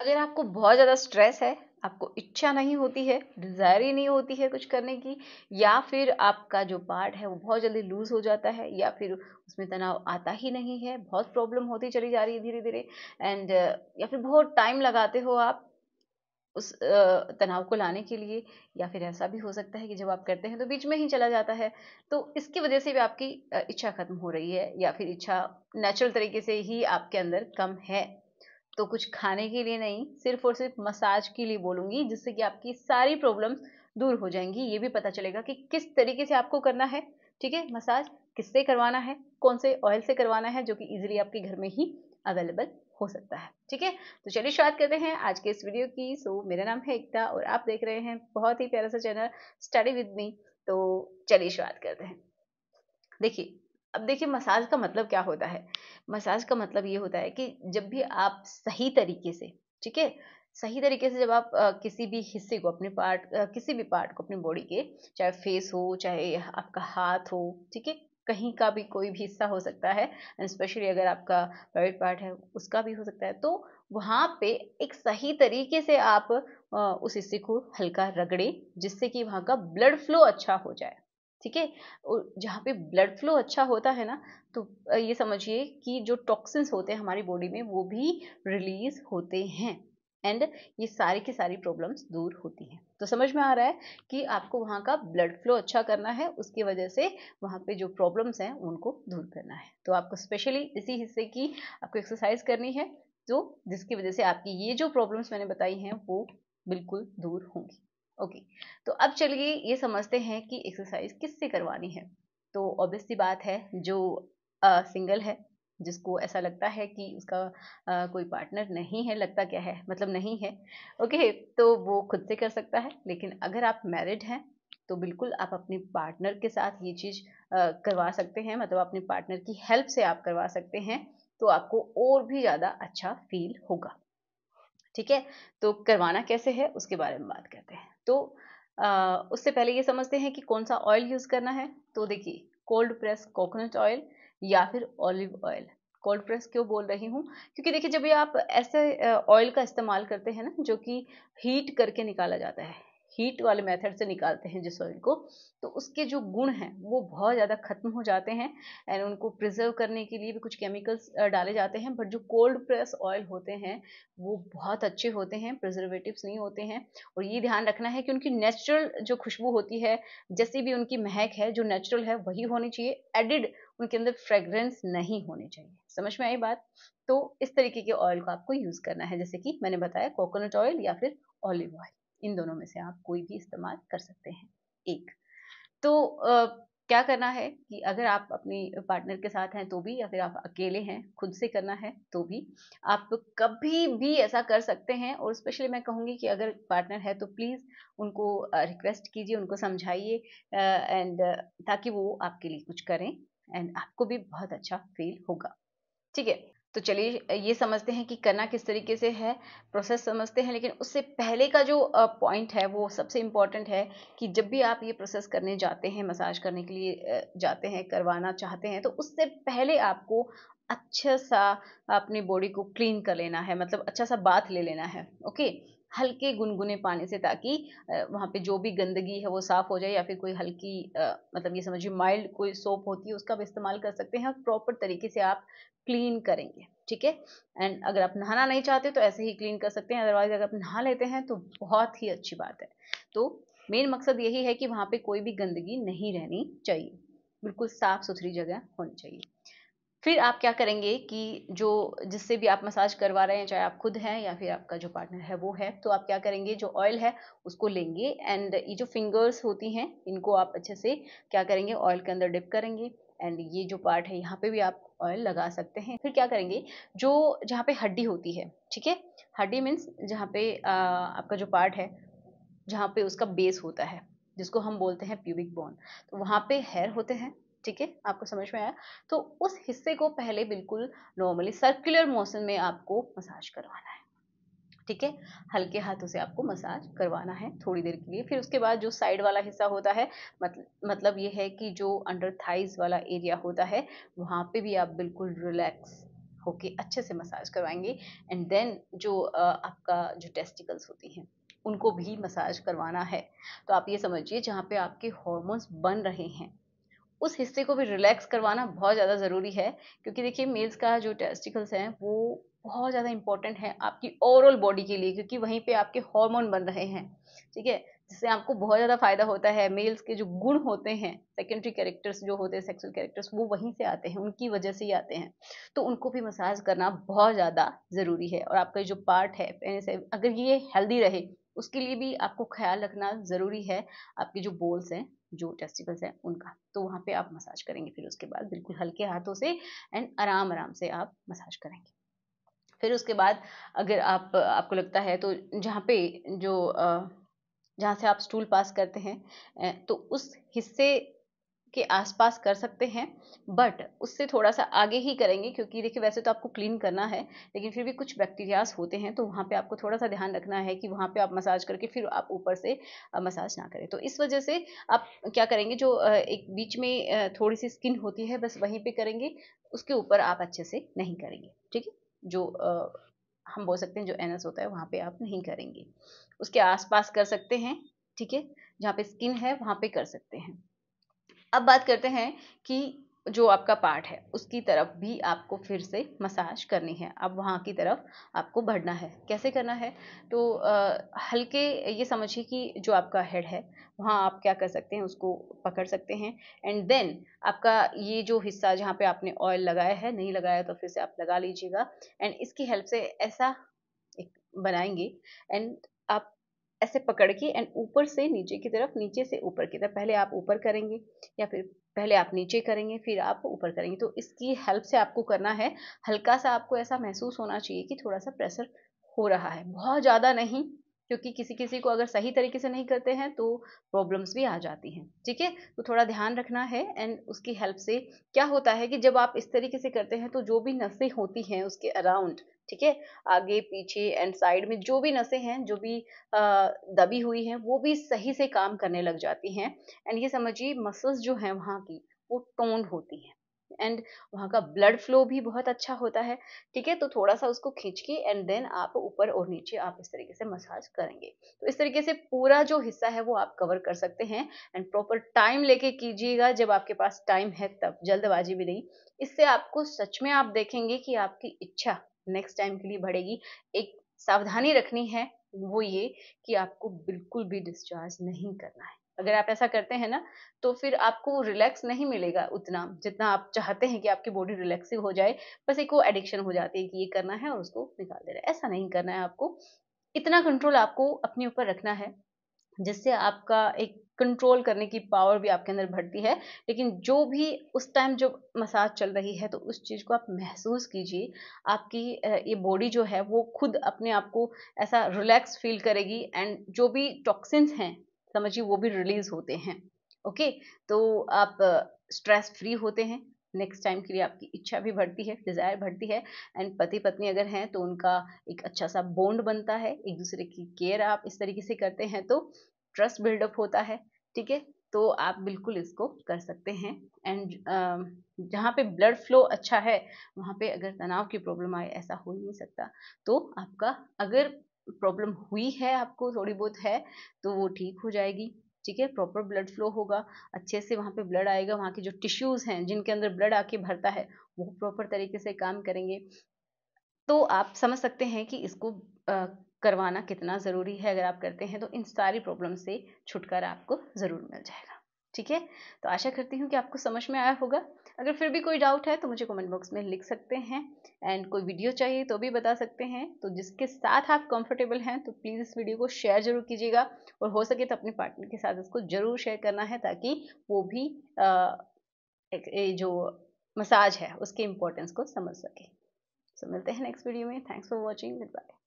अगर आपको बहुत ज़्यादा स्ट्रेस है आपको इच्छा नहीं होती है डिज़ायर ही नहीं होती है कुछ करने की या फिर आपका जो पार्ट है वो बहुत जल्दी लूज़ हो जाता है या फिर उसमें तनाव आता ही नहीं है बहुत प्रॉब्लम होती चली जा रही है धीरे धीरे एंड या फिर बहुत टाइम लगाते हो आप उस तनाव को लाने के लिए या फिर ऐसा भी हो सकता है कि जब आप करते हैं तो बीच में ही चला जाता है तो इसकी वजह से भी आपकी इच्छा ख़त्म हो रही है या फिर इच्छा नेचुरल तरीके से ही आपके अंदर कम है तो कुछ खाने के लिए नहीं सिर्फ और सिर्फ मसाज के लिए बोलूंगी जिससे कि आपकी सारी प्रॉब्लम्स दूर हो जाएंगी ये भी पता चलेगा कि किस तरीके से आपको करना है ठीक है मसाज किससे करवाना है कौन से ऑयल से करवाना है जो कि इजीली आपके घर में ही अवेलेबल हो सकता है ठीक है तो चलिए शुरुआत करते हैं आज के इस वीडियो की सो मेरा नाम है एकता और आप देख रहे हैं बहुत ही प्यारा सा चैनल स्टडी विद मी तो चलिए शुरुआत करते हैं देखिए अब देखिए मसाज का मतलब क्या होता है मसाज का मतलब ये होता है कि जब भी आप सही तरीके से ठीक है सही तरीके से जब आप आ, किसी भी हिस्से को अपने पार्ट आ, किसी भी पार्ट को अपनी बॉडी के चाहे फेस हो चाहे आपका हाथ हो ठीक है कहीं का भी कोई भी हिस्सा हो सकता है एंड स्पेशली अगर आपका प्राइवेट पार्ट है उसका भी हो सकता है तो वहाँ पे एक सही तरीके से आप आ, उस हिस्से को हल्का रगड़े जिससे कि वहाँ का ब्लड फ्लो अच्छा हो जाए ठीक है और जहाँ पे ब्लड फ्लो अच्छा होता है ना तो ये समझिए कि जो टॉक्सिन्स होते हैं हमारी बॉडी में वो भी रिलीज होते हैं एंड ये सारी की सारी प्रॉब्लम्स दूर होती हैं तो समझ में आ रहा है कि आपको वहाँ का ब्लड फ्लो अच्छा करना है उसकी वजह से वहाँ पे जो प्रॉब्लम्स हैं उनको दूर करना है तो आपको स्पेशली इसी हिस्से की आपको एक्सरसाइज करनी है जो जिसकी वजह से आपकी ये जो प्रॉब्लम्स मैंने बताई हैं वो बिल्कुल दूर होंगी ओके तो अब चलिए ये समझते हैं कि एक्सरसाइज किससे करवानी है तो ऑब्वियसली बात है जो आ, सिंगल है जिसको ऐसा लगता है कि उसका आ, कोई पार्टनर नहीं है लगता क्या है मतलब नहीं है ओके तो वो खुद से कर सकता है लेकिन अगर आप मैरिड हैं तो बिल्कुल आप अपने पार्टनर के साथ ये चीज़ करवा सकते हैं मतलब अपने पार्टनर की हेल्प से आप करवा सकते हैं तो आपको और भी ज़्यादा अच्छा फील होगा ठीक है तो करवाना कैसे है उसके बारे में बात करते हैं तो आ, उससे पहले ये समझते हैं कि कौन सा ऑयल यूज़ करना है तो देखिए कोल्ड प्रेस कोकोनट ऑयल या फिर ऑलिव ऑयल कोल्ड प्रेस क्यों बोल रही हूँ क्योंकि देखिए जब ये आप ऐसे ऑयल का इस्तेमाल करते हैं ना जो कि हीट करके निकाला जाता है हीट वाले मेथड से निकालते हैं जिस ऑयल को तो उसके जो गुण हैं वो बहुत ज़्यादा खत्म हो जाते हैं एंड उनको प्रिजर्व करने के लिए भी कुछ केमिकल्स डाले जाते हैं बट जो कोल्ड प्रेस ऑयल होते हैं वो बहुत अच्छे होते हैं प्रिजर्वेटिव्स नहीं होते हैं और ये ध्यान रखना है कि उनकी नेचुरल जो खुशबू होती है जैसी भी उनकी महक है जो नेचुरल है वही होनी चाहिए एडिड उनके अंदर फ्रेग्रेंस नहीं होनी चाहिए समझ में आई बात तो इस तरीके के ऑयल को आपको यूज़ करना है जैसे कि मैंने बताया कोकोनट ऑयल या फिर ऑलिव ऑयल इन दोनों में से आप कोई भी इस्तेमाल कर सकते हैं एक तो आ, क्या करना है कि अगर आप अपनी पार्टनर के साथ हैं तो भी या फिर आप अकेले हैं खुद से करना है तो भी आप कभी भी ऐसा कर सकते हैं और स्पेशली मैं कहूँगी कि अगर पार्टनर है तो प्लीज़ उनको रिक्वेस्ट कीजिए उनको समझाइए एंड ताकि वो आपके लिए कुछ करें एंड आपको भी बहुत अच्छा फील होगा ठीक है तो चलिए ये समझते हैं कि करना किस तरीके से है प्रोसेस समझते हैं लेकिन उससे पहले का जो पॉइंट है वो सबसे इम्पॉर्टेंट है कि जब भी आप ये प्रोसेस करने जाते हैं मसाज करने के लिए जाते हैं करवाना चाहते हैं तो उससे पहले आपको अच्छा सा अपनी बॉडी को क्लीन कर लेना है मतलब अच्छा सा बाथ ले लेना है ओके हल्के गुनगुने पानी से ताकि वहाँ पे जो भी गंदगी है वो साफ़ हो जाए या फिर कोई हल्की आ, मतलब ये समझिए माइल्ड कोई सोप होती है उसका भी इस्तेमाल कर सकते हैं और प्रॉपर तरीके से आप क्लीन करेंगे ठीक है एंड अगर आप नहाना नहीं चाहते तो ऐसे ही क्लीन कर सकते हैं अदरवाइज अगर आप नहा लेते हैं तो बहुत ही अच्छी बात है तो मेन मकसद यही है कि वहाँ पे कोई भी गंदगी नहीं रहनी चाहिए बिल्कुल साफ़ सुथरी जगह होनी चाहिए फिर आप क्या करेंगे कि जो जिससे भी आप मसाज करवा रहे हैं चाहे आप खुद हैं या फिर आपका जो पार्टनर है वो है तो आप क्या करेंगे जो ऑयल है उसको लेंगे एंड ये जो फिंगर्स होती हैं इनको आप अच्छे से क्या करेंगे ऑयल के अंदर डिप करेंगे एंड ये जो पार्ट है यहाँ पे भी आप ऑयल लगा सकते हैं फिर क्या करेंगे जो जहाँ पे हड्डी होती है ठीक है हड्डी मीन्स जहाँ पे आ, आपका जो पार्ट है जहाँ पे उसका बेस होता है जिसको हम बोलते हैं प्यूबिक बोन तो वहाँ पे हेयर होते हैं ठीक है आपको समझ में आया तो उस हिस्से को पहले बिल्कुल नॉर्मली सर्कुलर मोशन में आपको मसाज करवाना है ठीक है हल्के हाथों से आपको मसाज करवाना है थोड़ी देर के लिए फिर उसके बाद जो साइड वाला हिस्सा होता है मतलब मतलब ये है कि जो अंडर थाइज वाला एरिया होता है वहाँ पे भी आप बिल्कुल रिलैक्स होके अच्छे से मसाज करवाएंगे एंड देन जो आपका जो टेस्टिकल्स होती हैं उनको भी मसाज करवाना है तो आप ये समझिए जहाँ पे आपके हॉर्मोन्स बन रहे हैं उस हिस्से को भी रिलैक्स करवाना बहुत ज़्यादा ज़रूरी है क्योंकि देखिए मेल्स का जो टेस्टिकल्स हैं वो बहुत ज़्यादा इंपॉर्टेंट है आपकी ओवरऑल बॉडी के लिए क्योंकि वहीं पे आपके हार्मोन बन रहे हैं ठीक है जिससे आपको बहुत ज़्यादा फायदा होता है मेल्स के जो गुण होते हैं सेकेंडरी कैरेक्टर्स जो होते हैं सेक्सुअल कैरेक्टर्स वो वहीं से आते हैं उनकी वजह से ही आते हैं तो उनको भी मसाज करना बहुत ज़्यादा ज़रूरी है और आपका जो पार्ट है पेनिस है अगर ये हेल्दी रहे उसके लिए भी आपको ख्याल रखना ज़रूरी है आपके जो बोल्स हैं जो टेस्टिकल्स हैं उनका तो वहाँ पे आप मसाज करेंगे फिर उसके बाद बिल्कुल हल्के हाथों से एंड आराम आराम से आप मसाज करेंगे फिर उसके बाद अगर आप आपको लगता है तो जहाँ पे जो जहाँ से आप स्टूल पास करते हैं तो उस हिस्से के आसपास कर सकते हैं बट उससे थोड़ा सा आगे ही करेंगे क्योंकि देखिए वैसे तो आपको क्लीन करना है लेकिन फिर भी कुछ बैक्टीरियाज होते हैं तो वहाँ पे आपको थोड़ा सा ध्यान रखना है कि वहाँ पे आप मसाज करके फिर आप ऊपर से मसाज ना करें तो इस वजह से आप क्या करेंगे जो एक बीच में थोड़ी सी स्किन होती है बस वहीं पर करेंगे उसके ऊपर आप अच्छे से नहीं करेंगे ठीक है जो हम बोल सकते हैं जो एनस होता है वहाँ पे आप नहीं करेंगे उसके आसपास कर सकते हैं ठीक है जहाँ पे स्किन है वहाँ पे कर सकते हैं अब बात करते हैं कि जो आपका पार्ट है उसकी तरफ भी आपको फिर से मसाज करनी है अब वहाँ की तरफ आपको बढ़ना है कैसे करना है तो आ, हल्के ये समझिए कि जो आपका हेड है वहाँ आप क्या कर सकते हैं उसको पकड़ सकते हैं एंड देन आपका ये जो हिस्सा जहाँ पे आपने ऑयल लगाया है नहीं लगाया तो फिर से आप लगा लीजिएगा एंड इसकी हेल्प से ऐसा एक बनाएंगे एंड ऐसे पकड़ के एंड ऊपर से नीचे की तरफ नीचे से ऊपर की तरफ पहले आप ऊपर करेंगे या फिर पहले आप नीचे करेंगे फिर आप ऊपर करेंगे तो इसकी हेल्प से आपको करना है हल्का सा आपको ऐसा महसूस होना चाहिए कि थोड़ा सा प्रेशर हो रहा है बहुत ज़्यादा नहीं क्योंकि किसी किसी को अगर सही तरीके से नहीं करते हैं तो प्रॉब्लम्स भी आ जाती हैं ठीक है तो थोड़ा ध्यान रखना है एंड उसकी हेल्प से क्या होता है कि जब आप इस तरीके से करते हैं तो जो भी नसें होती हैं उसके अराउंड ठीक है आगे पीछे एंड साइड में जो भी नसें हैं जो भी आ, दबी हुई हैं वो भी सही से काम करने लग जाती हैं एंड ये समझिए मसल्स जो हैं वहाँ की वो टोन्ड होती हैं एंड वहाँ का ब्लड फ्लो भी बहुत अच्छा होता है ठीक है तो थोड़ा सा उसको खींच के एंड देन आप ऊपर और नीचे आप इस तरीके से मसाज करेंगे तो इस तरीके से पूरा जो हिस्सा है वो आप कवर कर सकते हैं एंड प्रॉपर टाइम लेके कीजिएगा जब आपके पास टाइम है तब जल्दबाजी भी नहीं इससे आपको सच में आप देखेंगे कि आपकी इच्छा नेक्स्ट टाइम के लिए बढ़ेगी एक सावधानी रखनी है वो ये कि आपको बिल्कुल भी डिस्चार्ज नहीं करना है अगर आप ऐसा करते हैं ना तो फिर आपको रिलैक्स नहीं मिलेगा उतना जितना आप चाहते हैं कि आपकी बॉडी रिलैक्सिव हो जाए बस एक वो एडिक्शन हो जाती है कि ये करना है और उसको निकाल दे रहा है ऐसा नहीं करना है आपको इतना कंट्रोल आपको अपने ऊपर रखना है जिससे आपका एक कंट्रोल करने की पावर भी आपके अंदर बढ़ती है लेकिन जो भी उस टाइम जो मसाज चल रही है तो उस चीज़ को आप महसूस कीजिए आपकी ये बॉडी जो है वो खुद अपने आप को ऐसा रिलैक्स फील करेगी एंड जो भी टॉक्सिन्स हैं समझिए वो भी रिलीज होते हैं ओके तो आप स्ट्रेस फ्री होते हैं नेक्स्ट टाइम के लिए आपकी इच्छा भी बढ़ती है डिज़ायर बढ़ती है एंड पति पत्नी अगर हैं तो उनका एक अच्छा सा बॉन्ड बनता है एक दूसरे की केयर आप इस तरीके से करते हैं तो ट्रस्ट बिल्डअप होता है ठीक है तो आप बिल्कुल इसको कर सकते हैं एंड जहाँ पे ब्लड फ्लो अच्छा है वहाँ पे अगर तनाव की प्रॉब्लम आए ऐसा हो ही नहीं सकता तो आपका अगर प्रॉब्लम हुई है आपको थोड़ी बहुत है तो वो ठीक हो जाएगी ठीक है प्रॉपर ब्लड फ्लो होगा अच्छे से वहाँ पे ब्लड आएगा वहाँ के जो टिश्यूज़ हैं जिनके अंदर ब्लड आके भरता है वो प्रॉपर तरीके से काम करेंगे तो आप समझ सकते हैं कि इसको आ, करवाना कितना ज़रूरी है अगर आप करते हैं तो इन सारी प्रॉब्लम से छुटकारा आपको ज़रूर मिल जाएगा ठीक है तो आशा करती हूँ कि आपको समझ में आया होगा अगर फिर भी कोई डाउट है तो मुझे कमेंट बॉक्स में लिख सकते हैं एंड कोई वीडियो चाहिए तो भी बता सकते हैं तो जिसके साथ आप कंफर्टेबल हैं तो प्लीज़ इस वीडियो को शेयर ज़रूर कीजिएगा और हो सके तो अपने पार्टनर के साथ इसको ज़रूर शेयर करना है ताकि वो भी आ, जो मसाज है उसके इम्पोर्टेंस को समझ सके सो so, मिलते हैं नेक्स्ट वीडियो में thanks for watching good bye